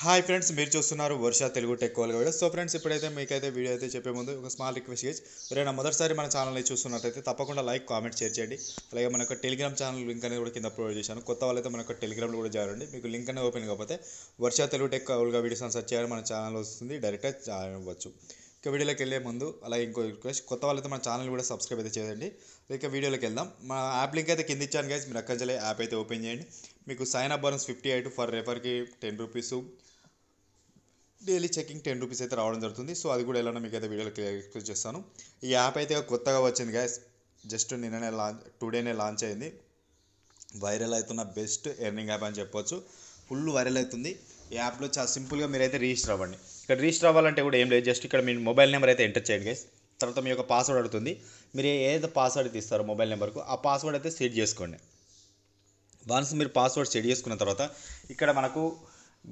hi friends మీరు చూస్తున్నారు Varsha Telugu tech video so friends ఇప్పుడైతే మీకైతే వీడియో అయితే చెప్పే ముందు ఒక స్మాల్ రిక్వెస్ట్ చేసి ఎవరైనా మొదటిసారి మన ఛానల్ని చూస్తున్నట్టయితే తప్పకుండా లైక్ కామెంట్ షేర్ చేయండి అలాగే మనకు టెలిగ్రామ్ ఛానల్ లింక్ అనేది కూడా కింద ప్రొవైడ్ చేశాను కొత్త వాళ్ళైతే మనకు టెలిగ్రామ్లో కూడా జాయిన్ అండి మీకు లింక్ అనేది ఓపెన్ కాకపోతే వర్ష తెలుగు టెక్ కోల్గా వీడియోస్ అని సెర్చ్ చేయాలి మన ఛానల్ వస్తుంది డైరెక్ట్గా జాయిన్ అవ్వచ్చు వీడియోలోకి వెళ్ళే ముందు అలా ఇంకో రిక్వెస్ట్ కొత్త వాళ్ళైతే మన ఛానల్ కూడా సబ్స్క్రైబ్ అయితే చేయండి ఇక వీడియోలోకి వెళ్దాం మా యాప్ లింక్ అయితే కింద ఇచ్చాను గైస్ మీరు అక్కడి యాప్ అయితే ఓపెన్ చేయండి మీకు sign up bonus fifty eight for రెఫర్కి ten rupees daily checking ten rupees అయితే రావడం జరుగుతుంది సో అది కూడా ఎలా మీకు అయితే వీడియోలో రిక్వెస్ట్ చేస్తాను ఈ యాప్ అయితే కొత్తగా వచ్చింది గైస్ జస్ట్ నిన్ననే లాంచ్ టుడేనే లాంచ్ అయింది వైరల్ అవుతున్న బెస్ట్ ఎర్నింగ్ యాప్ అని చెప్పొచ్చు ఫుల్ వైరల్ అవుతుంది ఈ యాప్లో చాలా సింపుల్గా మీరు అయితే రిజిస్టర్ అవ్వండి ఇక్కడ రిజిస్టర్ అవ్వాలంటే కూడా ఏం లేదు జస్ట్ ఇక్కడ మీ మొబైల్ నెంబర్ అయితే ఎంటర్ చేయండి గైస్ తర్వాత మీ యొక్క పాస్వర్డ్ అడుగుతుంది మీరు ఏదైతే పాస్వర్డ్ తీస్తారో మొబైల్ నెంబర్కు ఆ పాస్వర్డ్ అయితే సెట్ చేసుకోండి వన్స్ మీరు పాస్వర్డ్ సెట్ చేసుకున్న తర్వాత ఇక్కడ మనకు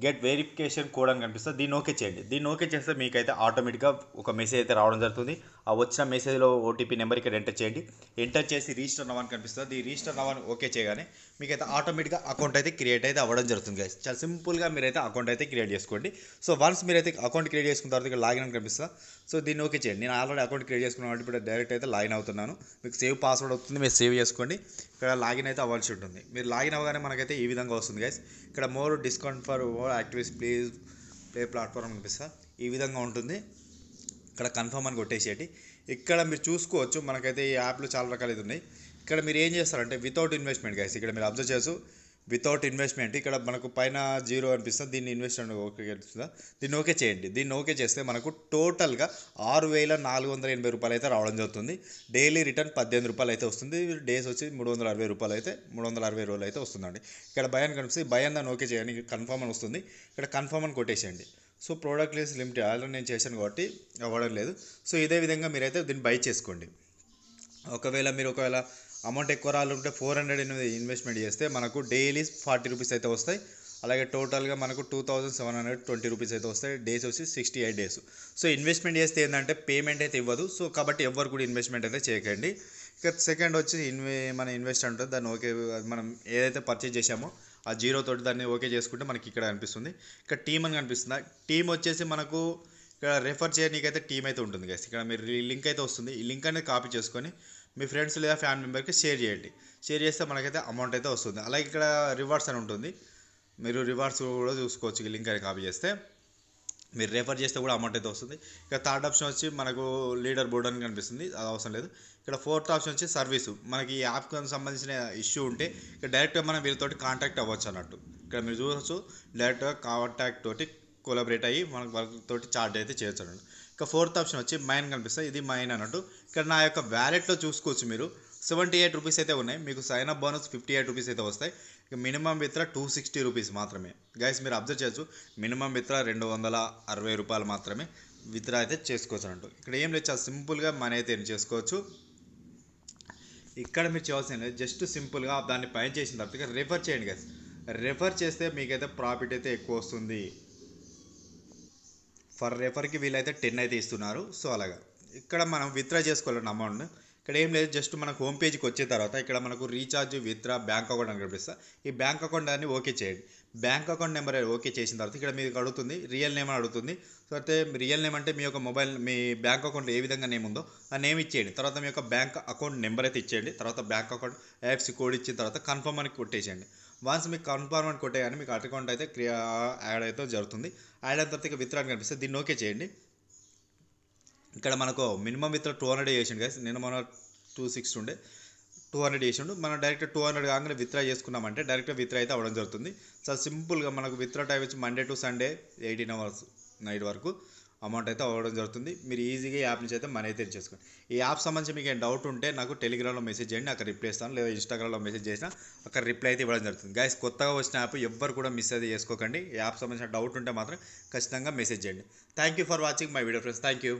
గెట్ వెరిఫికేషన్ కోడ్ అని కనిపిస్తుంది దీన్ని ఓకే చేయండి దీన్ని ఓకే చేస్తే మీకైతే ఆటోమేటిక్గా ఒక మెసేజ్ అయితే రావడం జరుగుతుంది ఆ వచ్చిన మెసేజ్లో ఓటీపీ నెంబర్ ఇక్కడ ఎంటర్ చేయండి ఎంటర్ చేసి రిజిస్టర్ నవ్ కనిపిస్తుంది ఈ రిజిస్టర్ నవ్ ఓకే చేయగానే మీకైతే ఆటోమేటిక్గా అకౌంట్ అయితే క్రియేట్ అయితే అవ్వడం జరుగుతుంది గైస్ చాలా సింపుల్గా మీరైతే అకౌంట్ అయితే క్రియేట్ చేసుకోండి సో వన్స్ మీరైతే అకౌంట్ క్రియేట్ చేసుకున్న తర్వాత ఇక్కడ లాగిన్ అని కనిపిస్తా సో దీన్ని ఓకే చేయండి నేను ఆల్రెడీ అకౌంట్ క్రియేట్ చేసుకున్నాను ఇప్పుడు డైరెక్ట్ అయితే లాగిన్ అవుతున్నాను మీకు సేవ్ పాస్వర్డ్ వస్తుంది మీరు సేవ్ చేసుకోండి ఇక్కడ లాగిన్ అయితే అవ్వాల్సి ఉంటుంది మీరు లాగిన్ అవ్వగానే మనకైతే ఈ విధంగా వస్తుంది గైస్ ఇక్కడ more discount for more activities please play platform అనిపిస్తా ఈ విధంగా ఉంటుంది ఇక్కడ కన్ఫర్మ్ అని కొట్టేసేటి ఇక్కడ మీరు చూసుకోవచ్చు మనకైతే ఈ యాప్లో చాలా రకాలు ఉన్నాయి ఇక్కడ మీరు ఏం చేస్తారంటే వితౌట్ ఇన్వెస్ట్మెంట్ గైస్ ఇక్కడ మీరు అబ్జర్వ్ చేసు వితౌట్ ఇన్వెస్ట్మెంట్ ఇక్కడ మనకు పైన జీరో అనిపిస్తుంది దీన్ని ఇన్వెస్ట్మెంట్ ఓకే అనిపిస్తుందా దీన్ని ఓకే చేయండి దీన్ని ఓకే చేస్తే మనకు టోటల్గా ఆరు వేల నాలుగు వందల ఎనభై రూపాయలు అయితే రావడం జరుగుతుంది డైలీ రిటర్న్ పద్దెనిమిది రూపాయలు అయితే వస్తుంది డేస్ వచ్చి మూడు వందల అరవై రూపాయలు అయితే మూడు వందల అరవై రోజులు అయితే వస్తుందండి ఇక్కడ భయాన్ని కనిపిస్తుంది భయాన్ని ఓకే చేయండి కన్ఫర్మ్ అని వస్తుంది ఇక్కడ కన్ఫర్మ్ అని కొట్టేసేయండి so product list limited already నేను చేశాను కాబట్టి అవ్వడం లేదు సో ఇదే విధంగా మీరైతే దీన్ని బై చేసుకోండి ఒకవేళ మీరు ఒకవేళ అమౌంట్ ఎక్కువ రావాలంటే ఫోర్ హండ్రెడ్ ఇన్వెస్ట్మెంట్ చేస్తే మనకు డైలీ ఫార్టీ రూపీస్ అయితే వస్తాయి అలాగే టోటల్గా మనకు two thousand seven hundred twenty rupees అయితే వస్తాయి డేస్ వచ్చి sixty eight days so investment చేస్తే ఏంటంటే పేమెంట్ అయితే ఇవ్వదు సో కాబట్టి ఎవరు కూడా ఇన్వెస్ట్మెంట్ అయితే చేయకండి సెకండ్ వచ్చి ఇన్వే మన ఇన్వెస్ట్ ఉంటుంది దాన్ని ఓకే మనం ఏదైతే పర్చేజ్ చేసామో ఆ జీరో తోటి దాన్ని ఓకే చేసుకుంటే మనకి ఇక్కడ కనిపిస్తుంది ఇక్కడ టీమ్ అని కనిపిస్తుంది టీమ్ వచ్చేసి మనకు ఇక్కడ రెఫర్ చేయడానికైతే టీమ్ అయితే ఉంటుంది కదా ఇక్కడ మీరు లింక్ అయితే వస్తుంది ఈ లింక్ అనేది కాపీ చేసుకొని మీ ఫ్రెండ్స్ లేదా ఫ్యామిలీ మెంబర్కి షేర్ చేయండి షేర్ చేస్తే మనకైతే అమౌంట్ అయితే వస్తుంది అలాగే ఇక్కడ రివార్డ్స్ అని ఉంటుంది మీరు రివార్డ్స్ కూడా చూసుకోవచ్చు ఈ లింక్ అని కాపీ చేస్తే మీరు రెఫర్ చేస్తే కూడా అమౌంట్ అయితే వస్తుంది ఇక థర్డ్ ఆప్షన్ వచ్చి మనకు లీడర్ బోర్డ్ అని కనిపిస్తుంది అది అవసరం లేదు ఇక్కడ ఫోర్త్ ఆప్షన్ వచ్చి సర్వీసు మనకి ఈ యాప్కి సంబంధించిన ఇష్యూ ఉంటే ఇక్కడ డైరెక్ట్గా మనం వీళ్ళతోటి కాంటాక్ట్ అవ్వచ్చు అన్నట్టు ఇక్కడ మీరు చూడవచ్చు డైరెక్ట్గా కాంటాక్ట్ తోటి కొలబరేట్ అయ్యి మనకు వాళ్ళతోటి చార్జ్ అయితే చేయొచ్చు అన్నట్టు ఇక ఫోర్త్ ఆప్షన్ వచ్చి మైన్ కనిపిస్తుంది ఇది మైన్ అన్నట్టు ఇక్కడ నా యొక్క వ్యాలెట్లో చూసుకోవచ్చు మీరు సెవెంటీ ఎయిట్ రూపీస్ అయితే ఉన్నాయి మీకు sign up bonus fifty eight rupees అయితే వస్తాయి ఇక minimum withdraw two sixty rupees మాత్రమే గైస్ మీరు అబ్జర్వ్ చేయొచ్చు మినిమం విత్ర రెండు వందల అరవై రూపాయలు మాత్రమే విత్ర అయితే చేసుకోవచ్చు అన్నట్టు ఇక్కడ ఏం లేదు చాలా సింపుల్గా మనీ అయితే చేసుకోవచ్చు ఇక్కడ మీరు చేయాల్సిన జస్ట్ సింపుల్గా దాన్ని పైన చేసిన తర్వాత రెఫర్ చేయండి గైస్ రెఫర్ చేస్తే మీకైతే ప్రాఫిట్ అయితే ఎక్కువ వస్తుంది ఫర్ రెఫర్కి వీళ్ళైతే టెన్ అయితే ఇస్తున్నారు సో అలాగా ఇక్కడ మనం విత్డ్రా చేసుకోవాలండి అమౌంట్ని ఇక్కడ ఏం లేదు జస్ట్ మనకు హోమ్ పేజ్కి వచ్చిన తర్వాత ఇక్కడ మనకు రీఛార్జ్ విత్డ్రా బ్యాంక్ అకౌంట్ అని కనిపిస్తా ఈ బ్యాంక్ అకౌంట్ అని ఓకే చేయండి బ్యాంక్ అకౌంట్ నెంబర్ ఓకే చేసిన తర్వాత ఇక్కడ మీకు అడుగుతుంది రియల్ నేమ్ అని అడుగుతుంది తర్వాత అయితే రియల్ నేమ్ అంటే మీ యొక్క మొబైల్ మీ బ్యాంక్ అకౌంట్ ఏ విధంగా నేమ్ ఉందో ఆ నేమ్ ఇచ్చేయండి తర్వాత మీ యొక్క బ్యాంక్ అకౌంట్ నెంబర్ అయితే ఇచ్చేయండి తర్వాత బ్యాంక్ అకౌంట్ యాప్స్ కోడ్ ఇచ్చిన తర్వాత కన్ఫర్మ్ అని కొట్టేసేయండి వన్స్ మీకు కన్ఫర్మ్ అని కానీ మీకు అకౌంట్ అయితే క్రియా యాడ్ అయితే జరుగుతుంది యాడ్ అయిన తర్వాత ఇక విత్డ్రా అని కనిపిస్తే దీన్ని ఓకే చేయండి ఇక్కడ మనకు మినిమం విత్ టూ హండ్రెడ్ చేసిండు కదా నేను మన టూ సిక్స్టీ ఉండే టూ హండ్రెడ్ చేసిండు మనం డైరెక్ట్ టూ హండ్రెడ్ కాగానే విత్డ్రా చేసుకున్నామంటే డైరెక్ట్గా విత్డ్రా అయితే అవ్వడం జరుగుతుంది సో సింపుల్గా మనకు విత్డ్రా టైం వచ్చి Monday to Sunday eighteen hours night వరకు అమౌంట్ అయితే అవ్వడం జరుగుతుంది మీరు ఈజీగా ఈ యాప్ నుంచి అయితే మనీ అయితే చేసుకోండి ఈ యాప్ సంబంధించి మీకు ఏం డౌట్ ఉంటే నాకు టెలిగ్రామ్లో మెసేజ్ చేయండి అక్కడ రిప్లై ఇస్తాను లేదా ఇన్స్టాగ్రామ్లో మెసేజ్ చేసినా అక్కడ రిప్లై అయితే ఇవ్వడం జరుగుతుంది గాయస్ కొత్తగా వచ్చిన యాప్ ఎవ్వరు కూడా మిస్ అయితే చేసుకోకండి ఈ యాప్ సంబంధించిన డౌట్ ఉంటే మాత్రం ఖచ్చితంగా మెసేజ్ చేయండి thank you for watching my video friends thank you